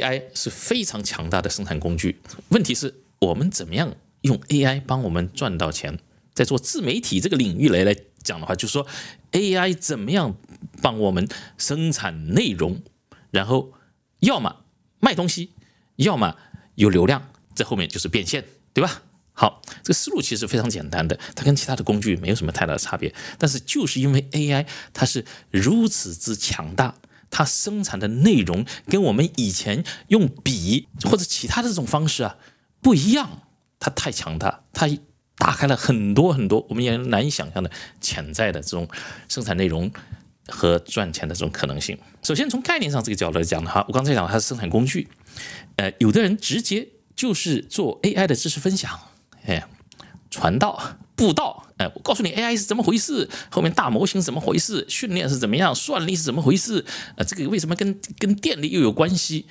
AI 是非常强大的生产工具，问题是我们怎么样用 AI 帮我们赚到钱？在做自媒体这个领域来来讲的话，就是说 AI 怎么样帮我们生产内容，然后要么卖东西，要么有流量，在后面就是变现，对吧？好，这个思路其实非常简单的，它跟其他的工具没有什么太大的差别，但是就是因为 AI 它是如此之强大。它生产的内容跟我们以前用笔或者其他的这种方式啊不一样，它太强大，它打开了很多很多我们也难以想象的潜在的这种生产内容和赚钱的这种可能性。首先从概念上这个角度来讲的话，我刚才讲它是生产工具，呃，有的人直接就是做 AI 的知识分享，哎，传道。悟道，哎，我告诉你 AI 是怎么回事，后面大模型怎么回事，训练是怎么样，算力是怎么回事，呃，这个为什么跟跟电力又有关系？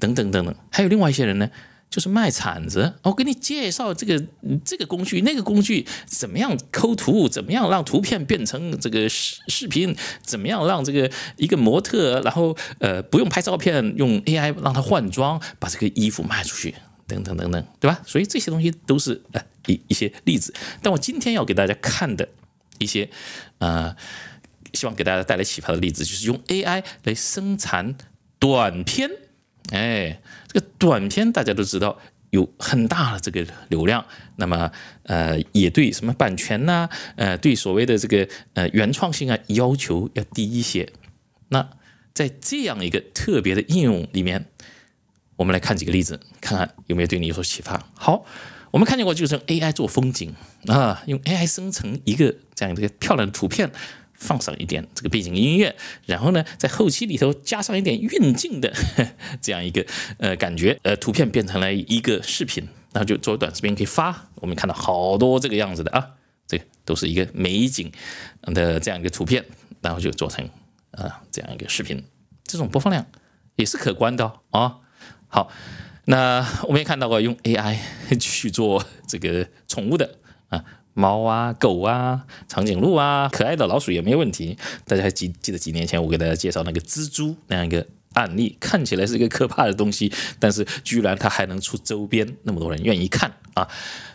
等等等等，还有另外一些人呢，就是卖铲子，我给你介绍这个这个工具，那个工具怎么样抠图，怎么样让图片变成这个视视频，怎么样让这个一个模特，然后呃不用拍照片，用 AI 让他换装，把这个衣服卖出去。等等等等，对吧？所以这些东西都是呃一一些例子。但我今天要给大家看的一些啊，希望给大家带来启发的例子，就是用 AI 来生产短片。哎，这个短片大家都知道有很大的这个流量，那么呃也对什么版权呐，呃对所谓的这个呃原创性啊要求要低一些。那在这样一个特别的应用里面。我们来看几个例子，看看有没有对你有所启发。好，我们看见过就是 AI 做风景啊，用 AI 生成一个这样的一个漂亮的图片，放上一点这个背景音乐，然后呢，在后期里头加上一点运镜的 这样一个呃感觉，呃，图片变成了一个视频，然后就做短视频可以发。我们看到好多这个样子的啊，这个都是一个美景的这样一个图片，然后就做成啊这样一个视频，这种播放量也是可观的啊。好，那我们也看到过用 AI 去做这个宠物的啊，猫啊、狗啊、长颈鹿啊、可爱的老鼠也没问题。大家还记记得几年前我给大家介绍那个蜘蛛那样一个案例，看起来是一个可怕的东西，但是居然它还能出周边，那么多人愿意看啊。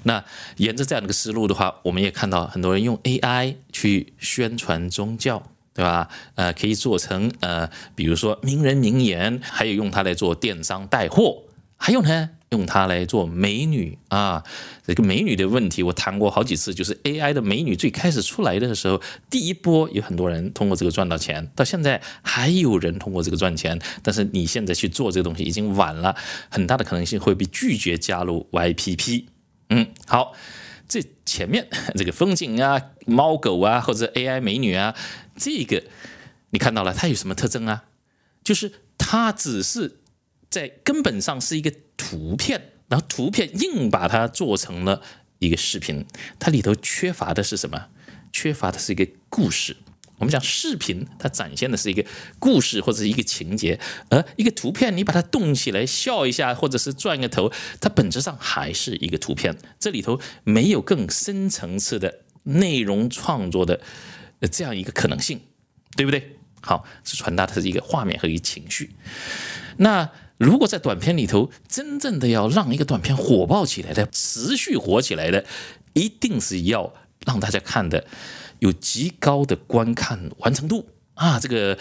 那沿着这样的一个思路的话，我们也看到很多人用 AI 去宣传宗教。对吧？呃，可以做成呃，比如说名人名言，还有用它来做电商带货，还有呢，用它来做美女啊。这个美女的问题，我谈过好几次，就是 AI 的美女最开始出来的时候，第一波有很多人通过这个赚到钱，到现在还有人通过这个赚钱。但是你现在去做这个东西已经晚了，很大的可能性会被拒绝加入 YPP。嗯，好，这前面这个风景啊、猫狗啊或者 AI 美女啊。这个你看到了，它有什么特征啊？就是它只是在根本上是一个图片，然后图片硬把它做成了一个视频。它里头缺乏的是什么？缺乏的是一个故事。我们讲视频，它展现的是一个故事或者是一个情节，而一个图片你把它动起来，笑一下或者是转个头，它本质上还是一个图片，这里头没有更深层次的内容创作的。这样一个可能性，对不对？好，是传达的是一个画面和一个情绪。那如果在短片里头，真正的要让一个短片火爆起来的、持续火起来的，一定是要让大家看的有极高的观看完成度啊！这个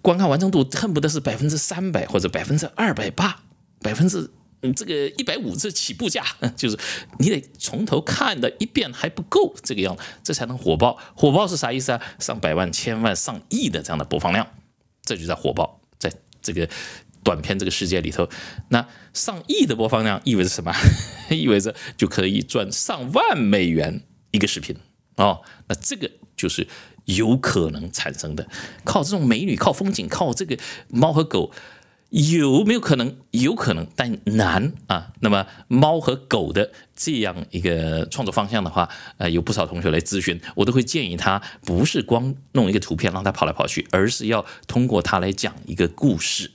观看完成度恨不得是百分之三百或者百分之二百八、百分之。这个一百五这起步价，就是你得从头看的一遍还不够，这个样子，这才能火爆。火爆是啥意思啊？上百万、千万、上亿的这样的播放量，这就在火爆，在这个短片这个世界里头。那上亿的播放量意味着什么？意味着就可以赚上万美元一个视频哦。那这个就是有可能产生的，靠这种美女、靠风景、靠这个猫和狗。有没有可能？有可能，但难啊。那么猫和狗的这样一个创作方向的话，呃，有不少同学来咨询，我都会建议他，不是光弄一个图片让他跑来跑去，而是要通过它来讲一个故事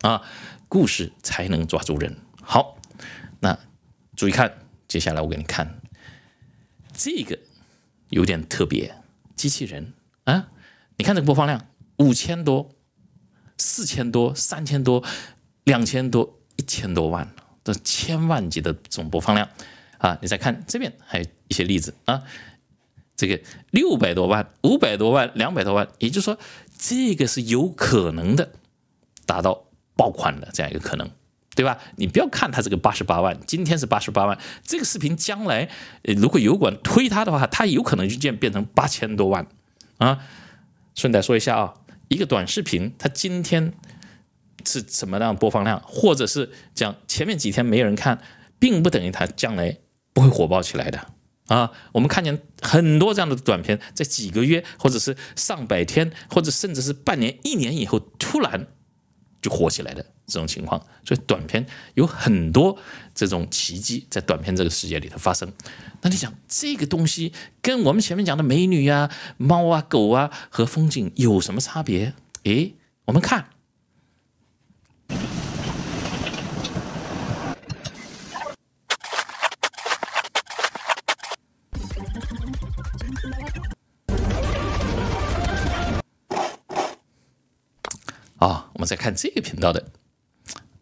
啊，故事才能抓住人。好，那注意看，接下来我给你看这个有点特别，机器人啊，你看这个播放量五千多。四千多、三千多、两千多、一千多万的千万级的总播放量啊！你再看这边还有一些例子啊，这个六百多万、五百多万、两百多万，也就是说，这个是有可能的达到爆款的这样一个可能，对吧？你不要看它这个八十八万，今天是八十八万，这个视频将来如果有管推它的话，它有可能就变变成八千多万啊！顺带说一下啊。一个短视频，它今天是什么样播放量，或者是讲前面几天没有人看，并不等于它将来不会火爆起来的啊！我们看见很多这样的短片，在几个月，或者是上百天，或者甚至是半年、一年以后突然就火起来的这种情况，所以短片有很多这种奇迹在短片这个世界里头发生。那你想，这个东西跟我们前面讲的美女呀、猫啊、狗啊和风景有什么差别？诶，我们看。啊，我们再看这个频道的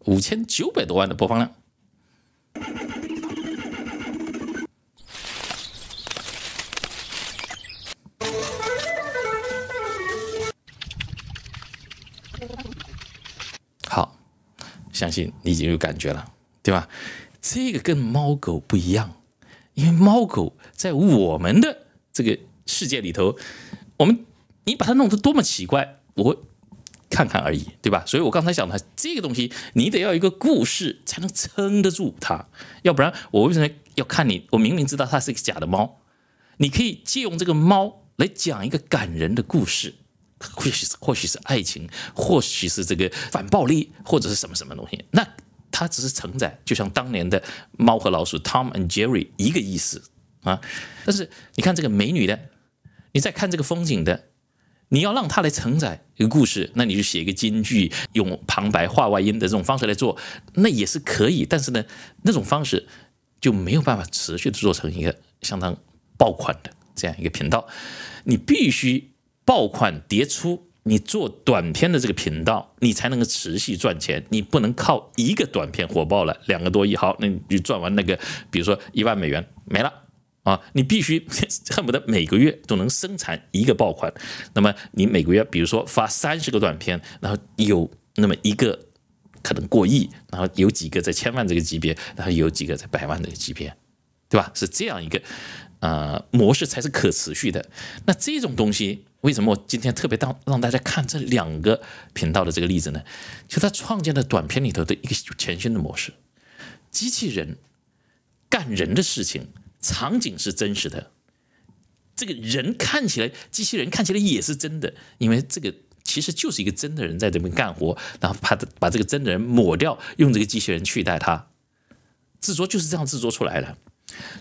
五千九百多万的播放量。好，相信你已经有感觉了，对吧？这个跟猫狗不一样，因为猫狗在我们的这个世界里头，我们你把它弄得多么奇怪，我。看看而已，对吧？所以我刚才讲的这个东西，你得要一个故事才能撑得住它，要不然我为什么要看你？我明明知道它是一个假的猫，你可以借用这个猫来讲一个感人的故事，或许是或许是爱情，或许是这个反暴力或者是什么什么东西。那它只是承载，就像当年的《猫和老鼠》（Tom and Jerry） 一个意思啊。但是你看这个美女的，你再看这个风景的。你要让它来承载一个故事，那你就写一个京剧，用旁白、话外音的这种方式来做，那也是可以。但是呢，那种方式就没有办法持续的做成一个相当爆款的这样一个频道。你必须爆款迭出，你做短片的这个频道，你才能够持续赚钱。你不能靠一个短片火爆了两个多亿，好，那就赚完那个，比如说一万美元没了。啊，你必须 恨不得每个月都能生产一个爆款。那么你每个月，比如说发三十个短片，然后有那么一个可能过亿，然后有几个在千万这个级别，然后有几个在百万这个级别，对吧？是这样一个呃模式才是可持续的。那这种东西为什么我今天特别让让大家看这两个频道的这个例子呢？就他创建的短片里头的一个全新的模式，机器人干人的事情。场景是真实的，这个人看起来，机器人看起来也是真的，因为这个其实就是一个真的人在这边干活，然后把把这个真的人抹掉，用这个机器人取代他，制作就是这样制作出来的，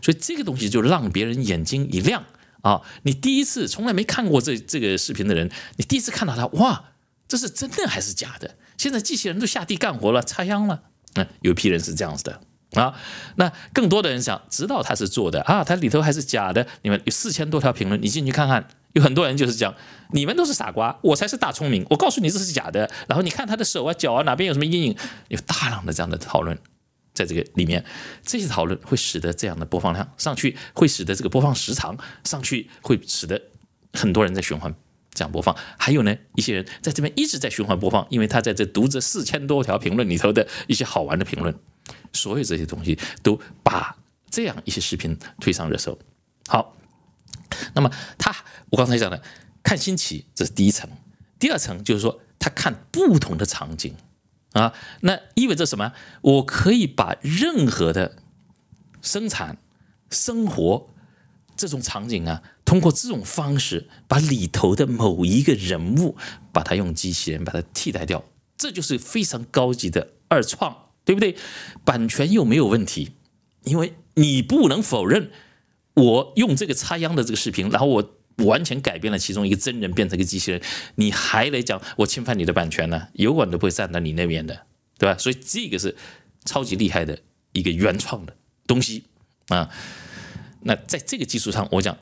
所以这个东西就让别人眼睛一亮啊！你第一次从来没看过这这个视频的人，你第一次看到他，哇，这是真的还是假的？现在机器人都下地干活了，插秧了，嗯，有一批人是这样子的。啊，那更多的人想知道他是做的啊，他里头还是假的。你们有四千多条评论，你进去看看，有很多人就是讲，你们都是傻瓜，我才是大聪明。我告诉你这是假的，然后你看他的手啊、脚啊哪边有什么阴影，有大量的这样的讨论在这个里面。这些讨论会使得这样的播放量上去，会使得这个播放时长上去，会使得很多人在循环这样播放。还有呢，一些人在这边一直在循环播放，因为他在这读着四千多条评论里头的一些好玩的评论。所有这些东西都把这样一些视频推上热搜。好，那么他，我刚才讲的看新奇这是第一层，第二层就是说他看不同的场景啊，那意味着什么？我可以把任何的生产、生活这种场景啊，通过这种方式把里头的某一个人物，把它用机器人把它替代掉，这就是非常高级的二创。对不对？版权又没有问题，因为你不能否认，我用这个插秧的这个视频，然后我完全改变了其中一个真人变成一个机器人，你还来讲我侵犯你的版权呢？油管都不会站在你那边的，对吧？所以这个是超级厉害的一个原创的东西啊。那在这个基础上，我讲。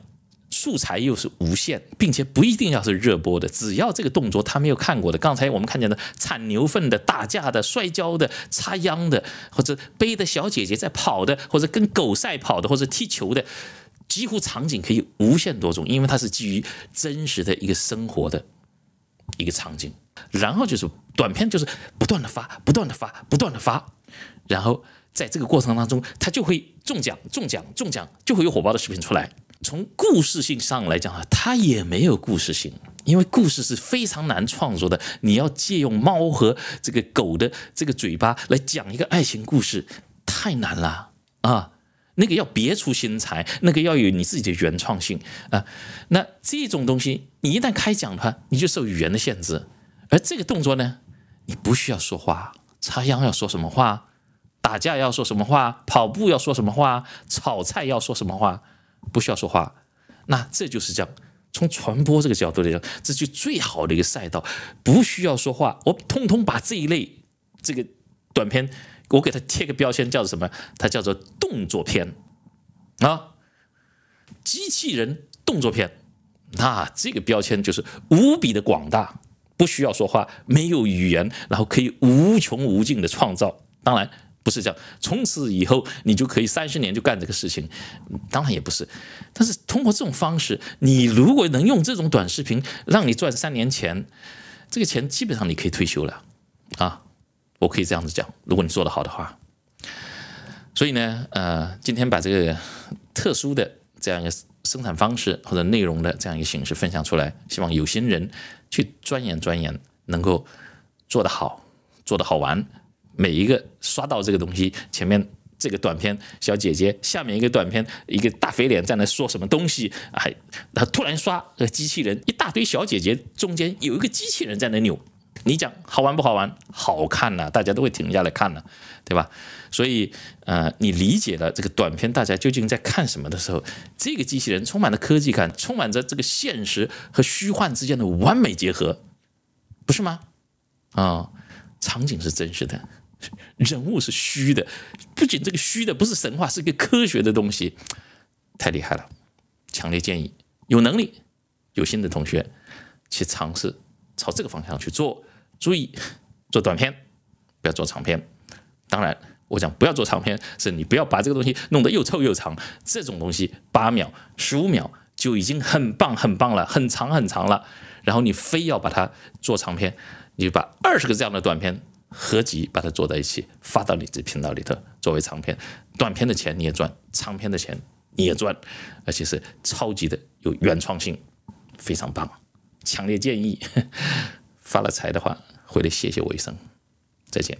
素材又是无限，并且不一定要是热播的，只要这个动作他没有看过的。刚才我们看见的铲牛粪的、打架的、摔跤的、插秧的，或者背着小姐姐在跑的，或者跟狗赛跑的，或者踢球的，几乎场景可以无限多种，因为它是基于真实的一个生活的一个场景。然后就是短片，就是不断的发、不断的发、不断的发。然后在这个过程当中，他就会中奖、中奖、中奖，就会有火爆的视频出来。从故事性上来讲啊，它也没有故事性，因为故事是非常难创作的。你要借用猫和这个狗的这个嘴巴来讲一个爱情故事，太难了啊！那个要别出心裁，那个要有你自己的原创性啊。那这种东西，你一旦开讲的话，你就受语言的限制。而这个动作呢，你不需要说话。插秧要说什么话？打架要说什么话？跑步要说什么话？炒菜要说什么话？不需要说话，那这就是讲从传播这个角度来讲，这就最好的一个赛道。不需要说话，我通通把这一类这个短片，我给它贴个标签，叫做什么？它叫做动作片啊，机器人动作片。那这个标签就是无比的广大，不需要说话，没有语言，然后可以无穷无尽的创造。当然。不是这样，从此以后你就可以三十年就干这个事情，当然也不是。但是通过这种方式，你如果能用这种短视频让你赚三年钱，这个钱基本上你可以退休了啊！我可以这样子讲，如果你做的好的话。所以呢，呃，今天把这个特殊的这样一个生产方式或者内容的这样一个形式分享出来，希望有心人去钻研钻研，能够做得好，做得好玩。每一个刷到这个东西，前面这个短片小姐姐，下面一个短片，一个大肥脸在那说什么东西还然后突然刷个机器人，一大堆小姐姐，中间有一个机器人在那扭。你讲好玩不好玩？好看呐，大家都会停下来看呢，对吧？所以，呃，你理解了这个短片大家究竟在看什么的时候，这个机器人充满了科技感，充满着这个现实和虚幻之间的完美结合，不是吗？啊，场景是真实的。人物是虚的，不仅这个虚的不是神话，是一个科学的东西，太厉害了！强烈建议有能力、有心的同学去尝试朝这个方向去做。注意，做短片，不要做长片。当然，我讲不要做长片，是你不要把这个东西弄得又臭又长。这种东西八秒、十五秒就已经很棒、很棒了，很长、很长了。然后你非要把它做长片，你把二十个这样的短片。合集把它做在一起发到你这频道里头，作为长片、短片的钱你也赚，长片的钱你也赚，而且是超级的有原创性，非常棒，强烈建议。发了财的话，回来谢谢我一声，再见。